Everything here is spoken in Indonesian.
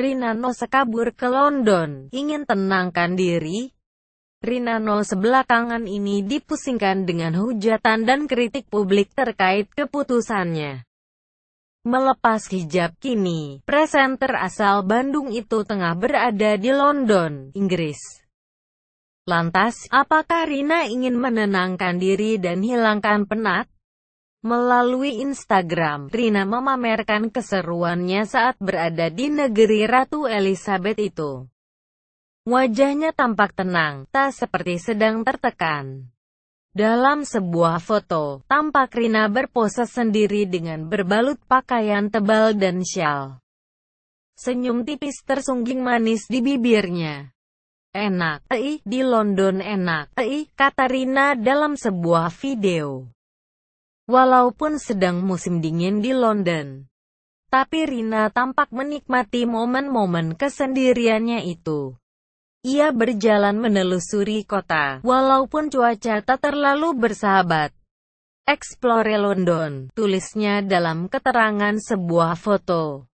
Rinano sekabur ke London, ingin tenangkan diri. Rinano sebelakangan ini dipusingkan dengan hujatan dan kritik publik terkait keputusannya. Melepas hijab kini, presenter asal Bandung itu tengah berada di London, Inggris. Lantas, apakah Rina ingin menenangkan diri dan hilangkan penat? Melalui Instagram, Rina memamerkan keseruannya saat berada di negeri Ratu Elizabeth itu. Wajahnya tampak tenang, tak seperti sedang tertekan. Dalam sebuah foto, tampak Rina berpose sendiri dengan berbalut pakaian tebal dan syal. Senyum tipis tersungging manis di bibirnya. Enak, eh, di London enak, eh, kata Rina dalam sebuah video. Walaupun sedang musim dingin di London, tapi Rina tampak menikmati momen-momen kesendiriannya itu. Ia berjalan menelusuri kota, walaupun cuaca tak terlalu bersahabat. Explore London, tulisnya dalam keterangan sebuah foto.